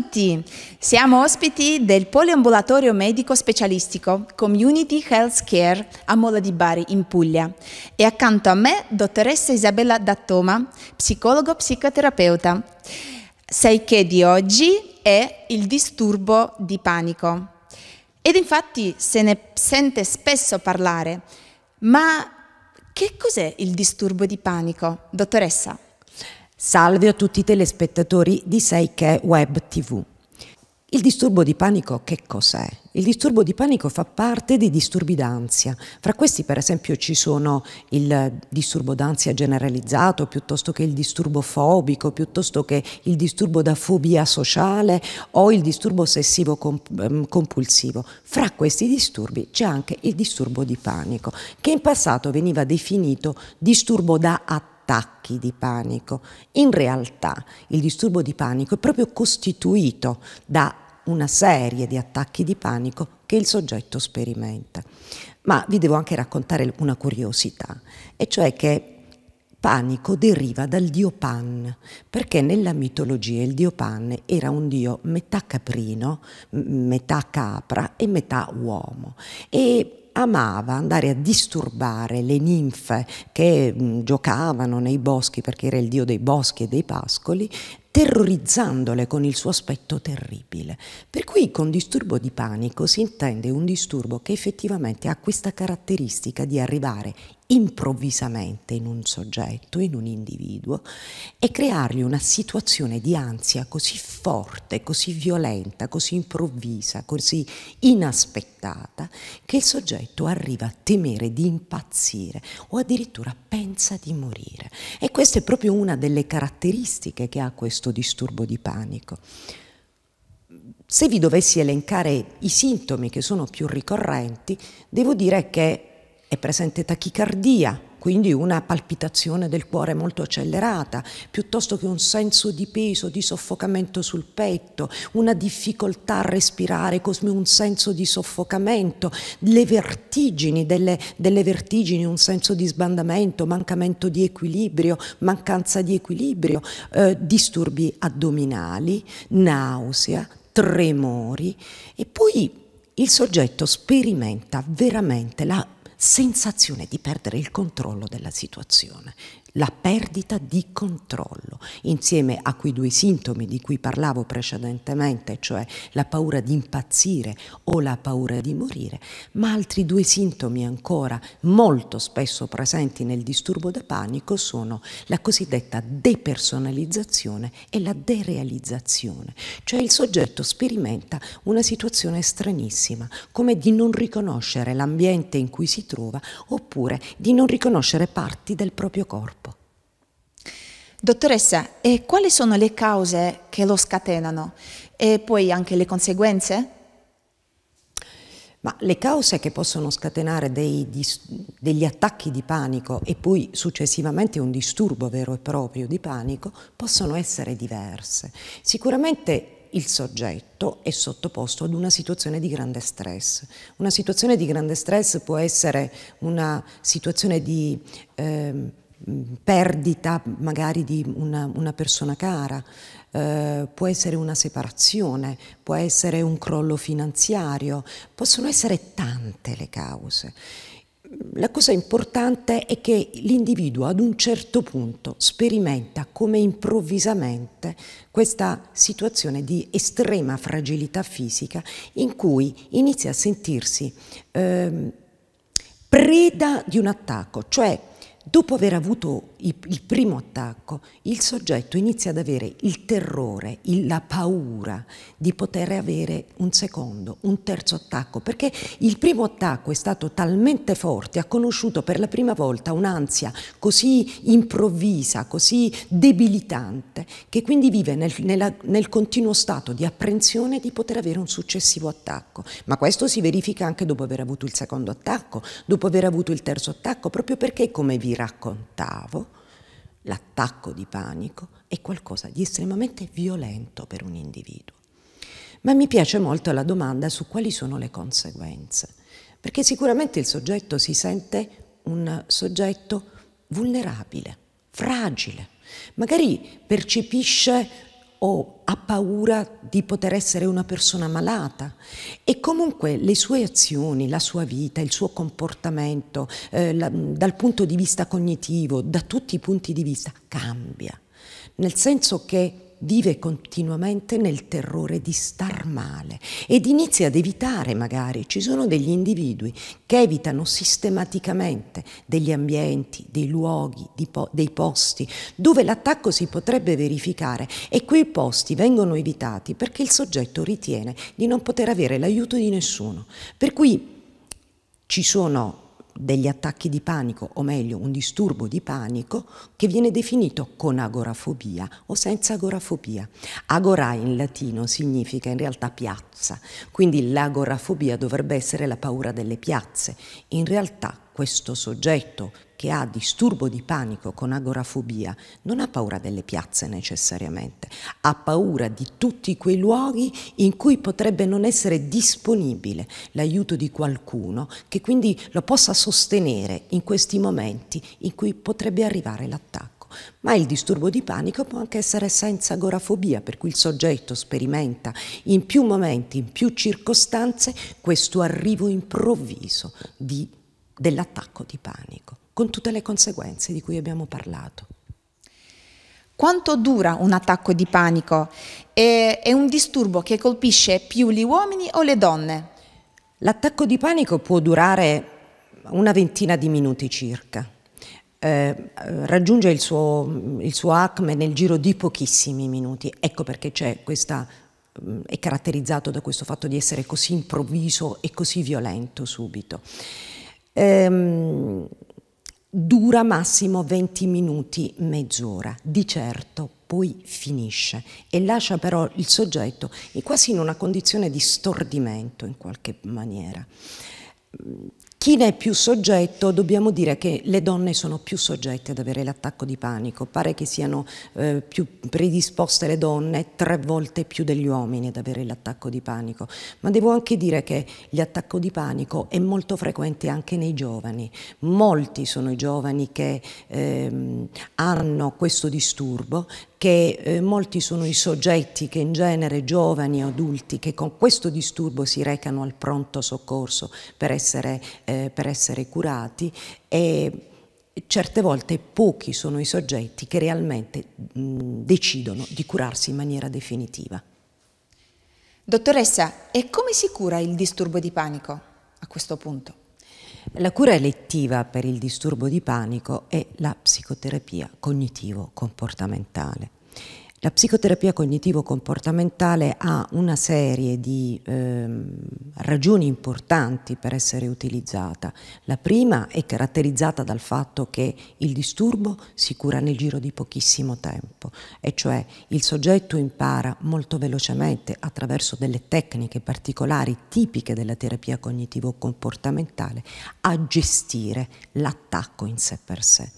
tutti! Siamo ospiti del poliambulatorio medico specialistico Community Health Care a Mola di Bari in Puglia e accanto a me dottoressa Isabella Dattoma, psicologo psicoterapeuta. Sai che di oggi è il disturbo di panico. Ed infatti se ne sente spesso parlare, ma che cos'è il disturbo di panico, dottoressa? Salve a tutti i telespettatori di 6K Web TV. Il disturbo di panico che cos'è? Il disturbo di panico fa parte dei disturbi d'ansia. Fra questi, per esempio, ci sono il disturbo d'ansia generalizzato, piuttosto che il disturbo fobico, piuttosto che il disturbo da fobia sociale o il disturbo ossessivo ehm, compulsivo. Fra questi disturbi c'è anche il disturbo di panico, che in passato veniva definito disturbo da attacco attacchi di panico. In realtà il disturbo di panico è proprio costituito da una serie di attacchi di panico che il soggetto sperimenta. Ma vi devo anche raccontare una curiosità, e cioè che panico deriva dal dio Pan, perché nella mitologia il dio Pan era un dio metà caprino, metà capra e metà uomo. E amava andare a disturbare le ninfe che mh, mm, giocavano nei boschi perché era il dio dei boschi e dei pascoli terrorizzandole con il suo aspetto terribile. Per cui con disturbo di panico si intende un disturbo che effettivamente ha questa caratteristica di arrivare improvvisamente in un soggetto, in un individuo, e creargli una situazione di ansia così forte, così violenta, così improvvisa, così inaspettata, che il soggetto arriva a temere di impazzire o addirittura pensa di morire. E questa è proprio una delle caratteristiche che ha questo disturbo di panico. Se vi dovessi elencare i sintomi che sono più ricorrenti, devo dire che è presente tachicardia, quindi una palpitazione del cuore molto accelerata, piuttosto che un senso di peso, di soffocamento sul petto, una difficoltà a respirare, come un senso di soffocamento, le vertigini, delle, delle vertigini, un senso di sbandamento, mancamento di equilibrio, mancanza di equilibrio, eh, disturbi addominali, nausea, tremori e poi il soggetto sperimenta veramente la sensazione di perdere il controllo della situazione la perdita di controllo, insieme a quei due sintomi di cui parlavo precedentemente, cioè la paura di impazzire o la paura di morire, ma altri due sintomi ancora molto spesso presenti nel disturbo da panico sono la cosiddetta depersonalizzazione e la derealizzazione, cioè il soggetto sperimenta una situazione stranissima, come di non riconoscere l'ambiente in cui si trova oppure di non riconoscere parti del proprio corpo Dottoressa, e quali sono le cause che lo scatenano e poi anche le conseguenze? Ma le cause che possono scatenare dei, degli attacchi di panico e poi successivamente un disturbo vero e proprio di panico possono essere diverse. Sicuramente il soggetto è sottoposto ad una situazione di grande stress. Una situazione di grande stress può essere una situazione di... Eh, perdita magari di una, una persona cara, eh, può essere una separazione, può essere un crollo finanziario, possono essere tante le cause. La cosa importante è che l'individuo ad un certo punto sperimenta come improvvisamente questa situazione di estrema fragilità fisica in cui inizia a sentirsi eh, preda di un attacco, cioè Dopo aver avuto il primo attacco, il soggetto inizia ad avere il terrore, la paura di poter avere un secondo, un terzo attacco, perché il primo attacco è stato talmente forte, ha conosciuto per la prima volta un'ansia così improvvisa, così debilitante, che quindi vive nel, nella, nel continuo stato di apprensione di poter avere un successivo attacco. Ma questo si verifica anche dopo aver avuto il secondo attacco, dopo aver avuto il terzo attacco, proprio perché, come vi raccontavo, l'attacco di panico è qualcosa di estremamente violento per un individuo. Ma mi piace molto la domanda su quali sono le conseguenze, perché sicuramente il soggetto si sente un soggetto vulnerabile, fragile, magari percepisce o ha paura di poter essere una persona malata e comunque le sue azioni, la sua vita, il suo comportamento eh, la, dal punto di vista cognitivo, da tutti i punti di vista, cambia, nel senso che vive continuamente nel terrore di star male ed inizia ad evitare magari, ci sono degli individui che evitano sistematicamente degli ambienti, dei luoghi, dei posti dove l'attacco si potrebbe verificare e quei posti vengono evitati perché il soggetto ritiene di non poter avere l'aiuto di nessuno. Per cui ci sono degli attacchi di panico, o meglio un disturbo di panico, che viene definito con agorafobia o senza agorafobia. Agora in latino significa in realtà piazza, quindi l'agorafobia dovrebbe essere la paura delle piazze. In realtà questo soggetto che ha disturbo di panico con agorafobia non ha paura delle piazze necessariamente, ha paura di tutti quei luoghi in cui potrebbe non essere disponibile l'aiuto di qualcuno che quindi lo possa sostenere in questi momenti in cui potrebbe arrivare l'attacco. Ma il disturbo di panico può anche essere senza agorafobia, per cui il soggetto sperimenta in più momenti, in più circostanze, questo arrivo improvviso dell'attacco di panico con tutte le conseguenze di cui abbiamo parlato. Quanto dura un attacco di panico? È, un disturbo che colpisce più gli uomini o le donne? L'attacco di panico può durare una ventina di minuti circa. Eh, raggiunge il suo, il suo acme nel giro di pochissimi minuti. Ecco perché c'è questa mm, è caratterizzato da questo fatto di essere così improvviso e così violento subito. Ehm, dura massimo 20 minuti, mezz'ora, di certo poi finisce e lascia però il soggetto quasi in una condizione di stordimento in qualche maniera. Chi ne è più soggetto, dobbiamo dire che le donne sono più soggette ad avere l'attacco di panico, pare che siano eh, più predisposte le donne tre volte più degli uomini ad avere l'attacco di panico, ma devo anche dire che l'attacco di panico è molto frequente anche nei giovani, molti sono i giovani che ehm, hanno questo disturbo, che eh, molti sono i soggetti che in genere giovani e adulti che con questo disturbo si recano al pronto soccorso per essere eh, eh, per essere curati e certe volte pochi sono i soggetti che realmente mh, decidono di curarsi in maniera definitiva. Dottoressa, e come si cura il disturbo di panico a questo punto? La cura elettiva per il disturbo di panico è la psicoterapia cognitivo-comportamentale. La psicoterapia cognitivo-comportamentale ha una serie di eh, ragioni importanti per essere utilizzata. La prima è caratterizzata dal fatto che il disturbo si cura nel giro di pochissimo tempo, e cioè il soggetto impara molto velocemente attraverso delle tecniche particolari tipiche della terapia cognitivo-comportamentale a gestire l'attacco in sé per sé.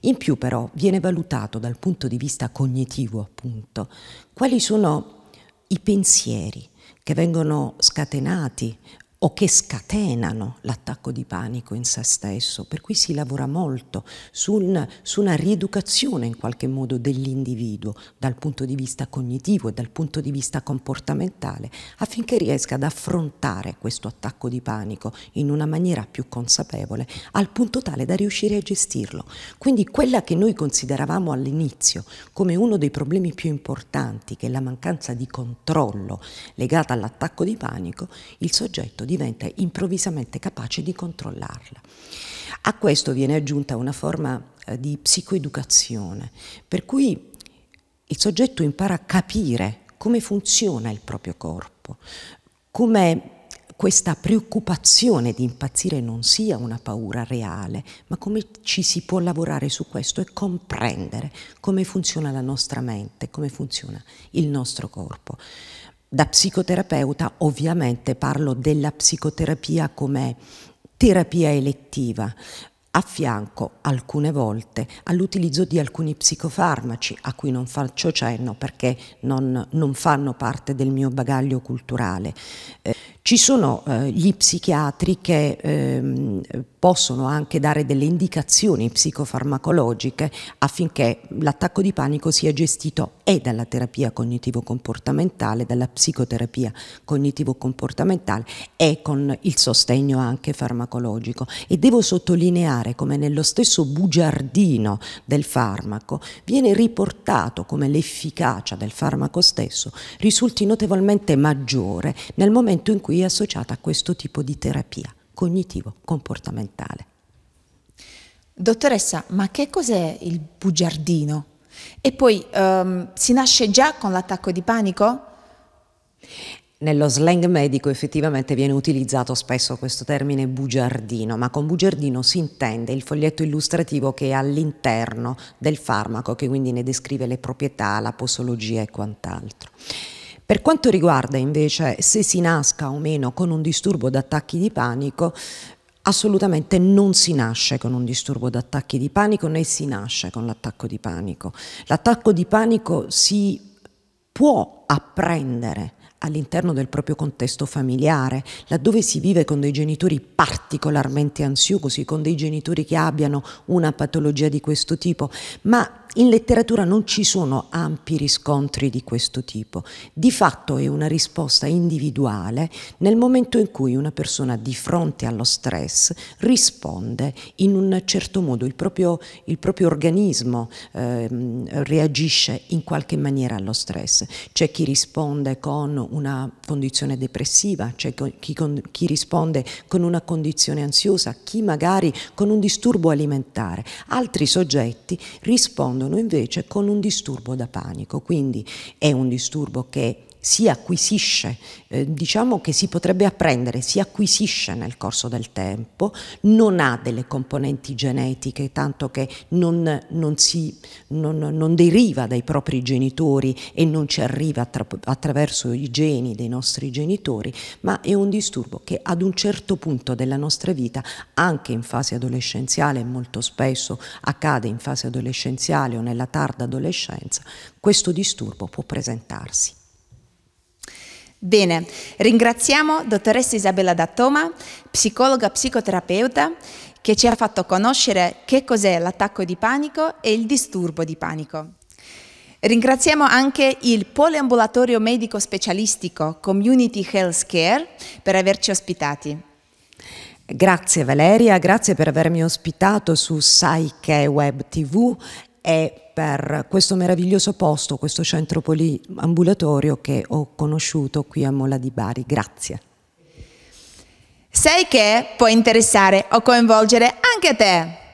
In più però viene valutato dal punto di vista cognitivo appunto quali sono i pensieri che vengono scatenati o che scatenano l'attacco di panico in se stesso, per cui si lavora molto su una, su una rieducazione in qualche modo dell'individuo dal punto di vista cognitivo e dal punto di vista comportamentale affinché riesca ad affrontare questo attacco di panico in una maniera più consapevole al punto tale da riuscire a gestirlo. Quindi quella che noi consideravamo all'inizio come uno dei problemi più importanti, che è la mancanza di controllo legata all'attacco di panico, il soggetto diventa improvvisamente capace di controllarla. A questo viene aggiunta una forma eh, di psicoeducazione, per cui il soggetto impara a capire come funziona il proprio corpo, come questa preoccupazione di impazzire non sia una paura reale, ma come ci si può lavorare su questo e comprendere come funziona la nostra mente, come funziona il nostro corpo. Da psicoterapeuta ovviamente parlo della psicoterapia come terapia elettiva, a fianco alcune volte all'utilizzo di alcuni psicofarmaci a cui non faccio cenno perché non, non fanno parte del mio bagaglio culturale. Eh, ci sono eh, gli psichiatri che ehm, possono anche dare delle indicazioni psicofarmacologiche affinché l'attacco di panico sia gestito e dalla terapia cognitivo-comportamentale, dalla psicoterapia cognitivo-comportamentale e con il sostegno anche farmacologico. E devo sottolineare come nello stesso bugiardino del farmaco viene riportato come l'efficacia del farmaco stesso risulti notevolmente maggiore nel momento in cui qui è associata a questo tipo di terapia cognitivo-comportamentale. Dottoressa, ma che cos'è il bugiardino? E poi um, si nasce già con l'attacco di panico? Nello slang medico effettivamente viene utilizzato spesso questo termine bugiardino, ma con bugiardino si intende il foglietto illustrativo che è all'interno del farmaco, che quindi ne descrive le proprietà, la posologia e quant'altro. Per quanto riguarda invece se si nasca o meno con un disturbo da attacchi di panico, Assolutamente non si nasce con un disturbo da attacchi di panico né si nasce con l'attacco di panico. L'attacco di panico si può apprendere, all'interno del proprio contesto familiare, laddove si vive con dei genitori particolarmente ansiosi, con dei genitori che abbiano una patologia di questo tipo, ma in letteratura non ci sono ampi riscontri di questo tipo. Di fatto è una risposta individuale nel momento in cui una persona di fronte allo stress risponde in un certo modo, il proprio, il proprio organismo eh, reagisce in qualche maniera allo stress. C'è chi risponde con una condizione depressiva, c'è cioè chi, chi, risponde con una condizione ansiosa, chi magari con un disturbo alimentare. Altri soggetti rispondono invece con un disturbo da panico, quindi è un disturbo che si acquisisce, eh, diciamo che si potrebbe apprendere, si acquisisce nel corso del tempo, non ha delle componenti genetiche, tanto che non, non, si, non, non deriva dai propri genitori e non ci arriva attra- attraverso i geni dei nostri genitori, ma è un disturbo che ad un certo punto della nostra vita, anche in fase adolescenziale, molto spesso accade in fase adolescenziale o nella tarda adolescenza, questo disturbo può presentarsi. Bene, ringraziamo dottoressa Isabella Dattoma, psicologa psicoterapeuta, che ci ha fatto conoscere che cos'è l'attacco di panico e il disturbo di panico. Ringraziamo anche il poliambulatorio medico specialistico Community Health Care per averci ospitati. Grazie Valeria, grazie per avermi ospitato su Psyche Web TV e per questo meraviglioso posto, questo centro poliambulatorio che ho conosciuto qui a Mola di Bari. Grazie. Sai che può interessare o coinvolgere anche te?